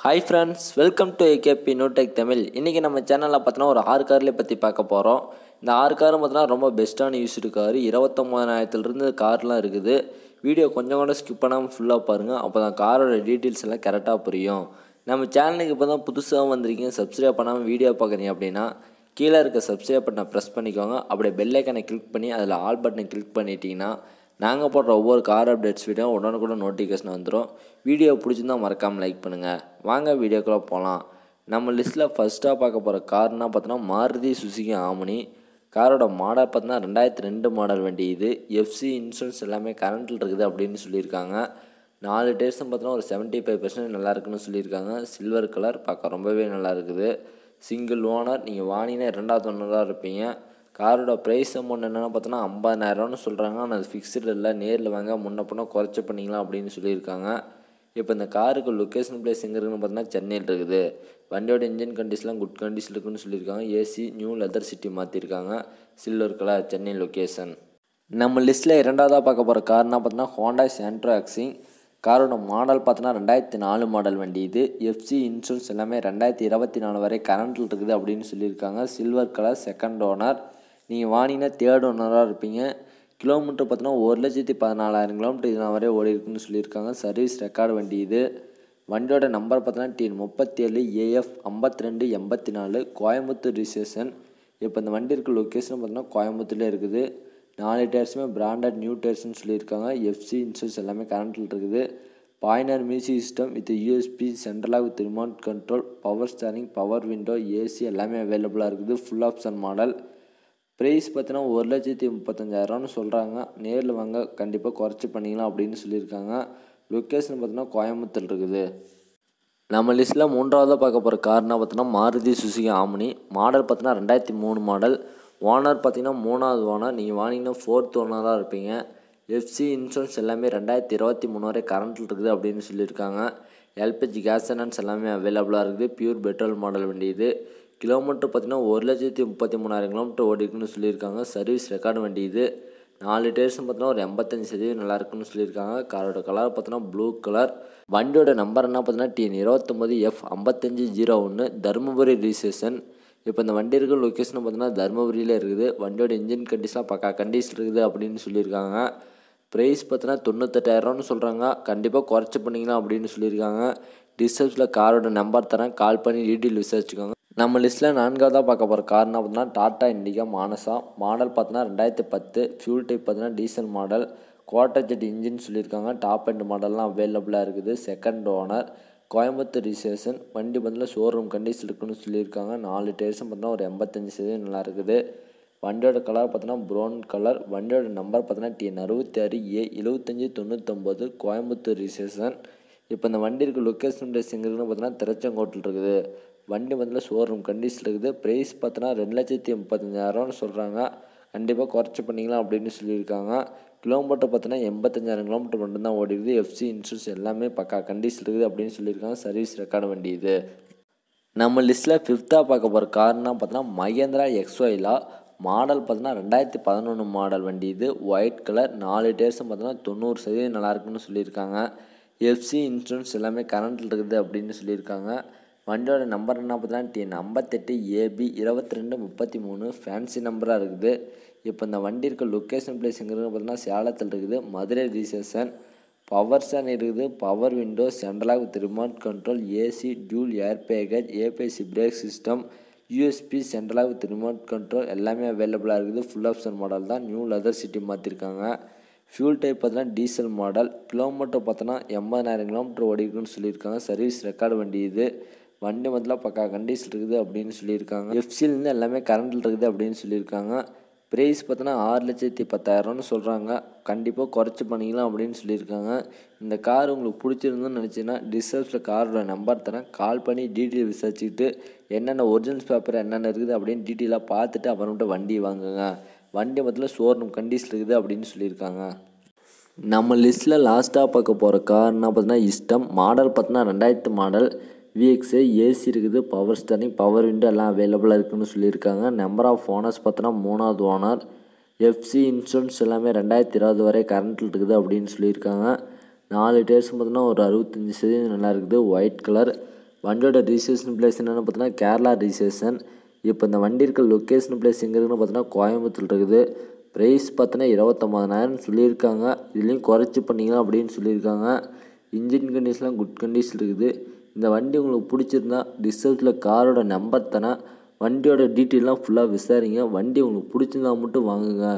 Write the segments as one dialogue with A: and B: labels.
A: hi friends welcome to AKP நோடெக் தமிழ் இன்றைக்கி நம்ம சேனலில் பார்த்தோன்னா ஒரு ஆறு கார்லேயே பற்றி பார்க்க போகிறோம் இந்த ஆறு காரும் பார்த்தோன்னா ரொம்ப பெஸ்ட்டான யூஸ்டு கார் இருபத்தொம்பதாயிரத்துலேருந்து கார்லாம் இருக்குது வீடியோ கொஞ்சம் கூட ஸ்கிப் பண்ணாமல் ஃபுல்லாக பாருங்கள் அப்போ தான் காரோட டீட்டெயில்ஸ் எல்லாம் கரெக்டாக புரியும் நம்ம சேனலுக்கு இப்போ தான் புதுசாக வந்திருக்கீங்க சப்ஸ்கிரைப் பண்ணாமல் வீடியோ பார்க்குறீங்க அப்படின்னா கீழே இருக்க சப்ஸ்கிரைப் பட்டனை ப்ரெஸ் பண்ணிக்கோங்க அப்படியே பெல்லைக்கனை கிளிக் பண்ணி அதில் ஆல் பட்டனை கிளிக் பண்ணிட்டீங்கன்னா நாங்கள் போடுற ஒவ்வொரு கார் அப்டேட்ஸ் வீடியோ உடனுக்குடன் நோட்டிஃபிகேஷன் வந்துடும் வீடியோ பிடிச்சிருந்தால் மறக்காமல் லைக் பண்ணுங்கள் வாங்க வீடியோக்குள்ளே போகலாம் நம்ம லிஸ்ட்டில் ஃபஸ்ட்டாக பார்க்க போகிற கார்னால் பார்த்தோன்னா மாருதி சுசுகி ஆமணி காரோட மாடல் பார்த்தோன்னா ரெண்டாயிரத்தி ரெண்டு மாடல் வண்டி இது எஃப்சி இன்சூரன்ஸ் எல்லாமே கரண்ட்டில் இருக்குது அப்படின்னு சொல்லியிருக்காங்க நாலு டேர்ஸும் பார்த்தோன்னா ஒரு செவன்ட்டி ஃபைவ் பர்சன்ட் நல்லா இருக்குன்னு சொல்லியிருக்காங்க சில்வர் கலர் பார்க்க ரொம்பவே நல்லா இருக்குது சிங்கிள் ஓனர் நீங்கள் வாங்கினா ரெண்டாவது ஒன்று தான் இருப்பீங்க காரோட ப்ரைஸ் அமௌண்ட் என்னென்னு பார்த்தோன்னா ஐம்பதாயிரம்னு சொல்கிறாங்க ஆனால் அது ஃபிக்ஸ்டு இல்லை நேரில் வாங்க முன்ன பின்ன குறைச்ச பண்ணிக்கலாம் அப்படின்னு சொல்லியிருக்காங்க இப்போ இந்த காருக்கு லொக்கேஷன் பிளேஸ் எங்கே இருக்குன்னு பார்த்தோன்னா சென்னையில் இருக்குது வண்டியோட இன்ஜின் கண்டிஷன்லாம் குட் கண்டிஷன் இருக்குன்னு சொல்லியிருக்காங்க ஏசி நியூ லெதர் சிட்டி மாற்றிருக்காங்க சில்வர் கலர் சென்னை லொக்கேஷன் நம்ம லிஸ்ட்டில் இரண்டாவதாக பார்க்க போகிற கார்னால் பார்த்தோன்னா ஹோண்டா சென்ட்ரோ ஆக்சிங் காரோட மாடல் பார்த்தோன்னா ரெண்டாயிரத்தி நாலு மாடல் வண்டி இது எஃப்சி இன்சூரன்ஸ் எல்லாமே ரெண்டாயிரத்தி இருபத்தி நாலு வரை கரண்டில் இருக்குது அப்படின்னு சொல்லியிருக்காங்க சில்வர் கலர் செகண்ட் ஓனர் நீங்கள் வாணினா தேர்ட் ஓனராக இருப்பீங்க கிலோமீட்டர் பார்த்தோன்னா ஒரு லட்சத்தி பதினாலாயிரம் கிலோமீட்டர் இதனால் வரையே ஓடி இருக்குன்னு சொல்லியிருக்காங்க சர்வீஸ் ரெக்கார்டு வண்டி இது வண்டியோட நம்பர் பார்த்தோன்னா டிஎன் முப்பத்தேழு ஏஎஃப் ஐம்பத்தி ரெண்டு எண்பத்தி நாலு கோயம்புத்தூர் ரிசேஷன் இப்போ இந்த வண்டி இருக்க லொக்கேஷன் பார்த்தோன்னா கோயம்புத்தூர்லேயே இருக்குது நாலு டயர்ஸுமே பிராண்டட் நியூ டயர்ஸ்னு சொல்லியிருக்காங்க எஃப்சி இன்சூரன்ஸ் எல்லாமே கரண்ட்டில் இருக்குது pioneer music system with USB சென்ட்ரலாக with remote control power steering power window AC எல்லாமே அவைலபிளாக இருக்குது ஃபுல் ஆப்ஷன் மாடல் ப்ரைஸ் பார்த்தீங்கன்னா ஒரு லட்சத்தி முப்பத்தஞ்சாயிரம்னு சொல்கிறாங்க நேரில் வாங்க கண்டிப்பாக குறைச்சி பண்ணிக்கலாம் அப்படின்னு சொல்லியிருக்காங்க லொக்கேஷன் பார்த்தீங்கன்னா கோயம்புத்தூர் இருக்குது நம்ம லிஸ்ட்டில் மூன்றாவதாக பார்க்க போகிற காரணம் பார்த்தீங்கன்னா மாருதி சுசுகி ஆமினி மாடல் பார்த்தீங்கன்னா ரெண்டாயிரத்தி மூணு மாடல் ஓனர் பார்த்தீங்கன்னா மூணாவது ஓனர் நீங்கள் வாங்கினீங்கன்னா ஃபோர்த் ஓனராக இருப்பீங்க எஃப்சி இன்சூரன்ஸ் எல்லாமே ரெண்டாயிரத்தி இருபத்தி மூணு வரை கரண்ட்டில் இருக்குது அப்படின்னு சொல்லியிருக்காங்க எல்பிஜி கேஸ் சிலிண்டர்ஸ் எல்லாமே அவைலபிளாக இருக்குது பியூர் பெட்ரோல் மாடல் வண்டி கிலோமீட்டர் பார்த்திங்கன்னா ஒரு லட்சத்தி முப்பத்தி மூணாயிரம் கிலோமீட்டர் ஓடிக்குன்னு சொல்லியிருக்காங்க சர்வீஸ் ரெக்கார்டு வண்டி இது நாலு டேர்ஸும் பார்த்தீங்கன்னா ஒரு எண்பத்தஞ்சு சதவீதம் நல்லா இருக்குன்னு சொல்லியிருக்காங்க காரோட கலர் பார்த்தீங்கன்னா ப்ளூ கலர் வண்டியோட நம்பர் என்ன பார்த்தீங்கன்னா டிஎன் இருபத்தொம்போது எஃப் ஐம்பத்தஞ்சு ஜீரோ ஒன்று தருமபுரி ரிஜிஸ்ட்ரேஷன் இப்போ இந்த வண்டி இருக்கிற லொக்கேஷன் பார்த்தீங்கன்னா தருமபுரியில் இருக்குது வண்டியோட இன்ஜின் கண்டிஷனாக பக்கா கண்டிஷன் இருக்குது அப்படின்னு சொல்லியிருக்காங்க ப்ரைஸ் பார்த்தீங்கன்னா தொண்ணூத்தெட்டாயிரரூவான்னு சொல்கிறாங்க கண்டிப்பாக குறைச்சி பண்ணிக்கலாம் அப்படின்னு சொல்லியிருக்காங்க டிஸ்டர்ப்ஸில் காரோட நம்பர் தரேன் கால் பண்ணி டீட்டெயில் விசாரிச்சுக்கோங்க நம்ம லிஸ்ட்டில் நான்காவதாக பார்க்க போகிற என்ன பார்த்தீங்கன்னா டாட்டா இண்டிகா மானசா மாடல் பார்த்தீங்கன்னா ரெண்டாயிரத்து பத்து ஃபியூல் டைப் பார்த்தீங்கன்னா diesel model Quadrajet engine சொல்லியிருக்காங்க டாப் அண்ட் மாடல்லாம் அவைலபிளாக இருக்குது செகண்ட் ஓனர் கோயம்புத்தூர் ரிசேஷன் வண்டி பார்த்தீங்கன்னா ஷோரூம் கண்டிஷன் இருக்குன்னு சொல்லியிருக்காங்க நாலு டேர்ஸும் பார்த்தீங்கன்னா ஒரு எண்பத்தஞ்சு சதவீதம் நல்லா இருக்குது வண்டியோட கலர் பார்த்தோன்னா ப்ரௌன் கலர் வண்டியோட நம்பர் பார்த்தோன்னா டிஎன் ஆறு ஏ எழுபத்தஞ்சி தொண்ணூத்தொம்பது கோயம்புத்தூர் ரிசேஷன் இப்போ இந்த வண்டி இருக்க லொக்கேஷன் ப்ரைஸ் எங்கே இருக்குன்னு பார்த்தோன்னா திருச்செங்கோட்டில் இருக்குது வண்டி வந்து ஷோரூம் கண்டிஷனில் இருக்குது ப்ரைஸ் பார்த்தோன்னா ரெண்டு லட்சத்தி முப்பத்தஞ்சாயிரம்னு சொல்கிறாங்க கண்டிப்பாக குறைச்சி பண்ணிக்கலாம் அப்படின்னு சொல்லியிருக்காங்க கிலோமீட்டர் பார்த்தோன்னா எண்பத்தஞ்சாயிரம் கிலோமீட்டர் மட்டும்தான் ஓடிடுது எஃப்சி இன்சூரன்ஸ் எல்லாமே பக்கா கண்டிஷன் இருக்குது அப்படின்னு சொல்லியிருக்காங்க சர்வீஸ் ரெக்கார்டு வண்டி இது நம்ம லிஸ்ட்டில் ஃபிஃப்த்தாக பார்க்க போகிற காரணம் பார்த்தோன்னா மகேந்திரா எக்ஸ்ஒயிலா மாடல் பார்த்தோன்னா ரெண்டாயிரத்தி பதினொன்று மாடல் வண்டி இது ஒயிட் கலர் நாலு டேர்ஸும் பார்த்தோன்னா தொண்ணூறு சதவீதம் நல்லாயிருக்குன்னு சொல்லியிருக்காங்க எஃப்சி இன்சூரன்ஸ் எல்லாமே கரண்ட்டில் இருக்குது அப்படின்னு சொல்லியிருக்காங்க வண்டியோட நம்பர் என்ன பார்த்தீங்கன்னா டி ஐம்பத்தெட்டு ஏபி இருபத்தி ரெண்டு முப்பத்தி மூணு ஃபேன்சி நம்பராக இருக்குது இப்போ இந்த வண்டி இருக்க லொக்கேஷன் பிளேஸ் எங்கிறது பார்த்தீங்கன்னா சேலத்தில் இருக்குது மதுரை ரிசப்ஷன் பவர் ஸ்டாண்ட் இருக்குது பவர் விண்டோ சென்ட்ரலாக with remote control AC dual air bags ABS brake system USB சென்ட்ரலாக வித் ரிமோட் கண்ட்ரோல் எல்லாமே அவைலபிளாக இருக்குது ஃபுல் ஆப்ஷன் மாடல் தான் நியூ லெதர் சிட்டி மாற்றிருக்காங்க ஃபியூல் டைப் பார்த்தோன்னா டீசல் மாடல் கிலோமீட்டர் பார்த்தோன்னா எண்பதாயிரம் கிலோமீட்டர் ஓடிக்குன்னு சொல்லியிருக்காங்க சர்வீஸ் ரெக்கார்டு வண்டி இது வண்டி மொத்தத்தில் பக்கா கண்டிஷன் இருக்குது அப்படின்னு சொல்லியிருக்காங்க எஃப்சியிலேருந்து எல்லாமே கரண்டில் இருக்குது அப்படின்னு சொல்லியிருக்காங்க ப்ரைஸ் பார்த்தோன்னா ஆறு லட்சத்தி பத்தாயிரம்னு சொல்கிறாங்க கண்டிப்பாக குறைச்சி பண்ணிக்கலாம் அப்படின்னு சொல்லியிருக்காங்க இந்த கார் உங்களுக்கு பிடிச்சிருந்துன்னு நினச்சிங்கன்னா டிசர்ஸில் காரோட நம்பர் தரேன் கால் பண்ணி டீட்டெயில் விசாரிச்சுக்கிட்டு என்னென்ன ஒரிஜினல்ஸ் பேப்பர் என்னென்ன இருக்குது அப்படின்னு டீட்டெயிலாக பார்த்துட்டு அப்புறமேட்டு வண்டி வாங்குங்க வண்டி மொத்தத்தில் ஷோரூம் கண்டிஷன் இருக்குது அப்படின்னு சொல்லியிருக்காங்க நம்ம லிஸ்ட்டில் லாஸ்ட்டாக பார்க்க போகிற கார்னால் பார்த்தீங்கன்னா இஷ்டம் மாடல் பார்த்தீங்கன்னா ரெண்டாயிரத்து மாடல் விஎக்ஸு ஏசி இருக்குது பவர் ஸ்டரிங் பவர் விண்டோ எல்லாம் அவைலபிளாக இருக்குதுன்னு சொல்லியிருக்காங்க நம்பர் ஆஃப் ஓனர்ஸ் பார்த்தோன்னா மூணாவது ஓனர் எஃப்சி இன்சூரன்ஸ் எல்லாமே ரெண்டாயிரத்தி இருபது வரை கரண்ட்டில் இருக்குது அப்படின்னு சொல்லியிருக்காங்க நாலு டேர்ஸ் பார்த்தோன்னா ஒரு அறுபத்தஞ்சி சதவீதம் நல்லா இருக்குது ஒயிட் கலர் வண்டியோட ரிஜிஸ்ட்ரேஷன் பிளேஸ் என்னென்னு பார்த்தோன்னா கேரளா ரிஜிஸ்ட்ரேஷன் இப்போ இந்த வண்டி இருக்க லொக்கேஷன் பிளேஸ் எங்கே இருக்குன்னு பார்த்தோன்னா கோயம்புத்தூர் இருக்குது ப்ரைஸ் பார்த்தோன்னா இருபத்தொம்பதனாயிரம்னு சொல்லியிருக்காங்க இதுலேயும் குறைச்சி பண்ணிக்கலாம் அப்படின்னு சொல்லியிருக்காங்க இன்ஜின் கண்டிஷன்லாம் குட் கண்டிஷன் இருக்குது இந்த வண்டி உங்களுக்கு பிடிச்சிருந்தா ரிசல்ட்டில் காரோட நம்பர் தானே வண்டியோட டீட்டெயிலாம் ஃபுல்லாக விசாரிங்க வண்டி உங்களுக்கு பிடிச்சிருந்தா மட்டும் வாங்குங்க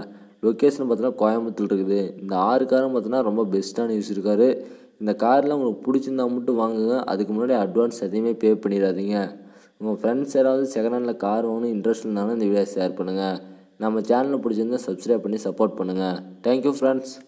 A: லொக்கேஷன் பார்த்தோன்னா கோயம்புத்தூர் இருக்குது இந்த ஆறு காரும் பார்த்தோன்னா ரொம்ப பெஸ்ட்டான யூஸ் இருக்காரு இந்த காரில் உங்களுக்கு பிடிச்சிருந்தா மட்டும் வாங்குங்க அதுக்கு முன்னாடி அட்வான்ஸ் எதையுமே பே பண்ணிடாதீங்க உங்கள் ஃப்ரெண்ட்ஸ் யாராவது செகண்ட் ஹேண்டில் கார் வாங்கணும் இன்ட்ரெஸ்ட் இருந்தாலும் இந்த வீடியோ ஷேர் பண்ணுங்கள் நம்ம சேனலில் பிடிச்சிருந்தா சப்ஸ்கிரைப் பண்ணி சப்போர்ட் பண்ணுங்கள் தேங்க்யூ ஃப்ரெண்ட்ஸ்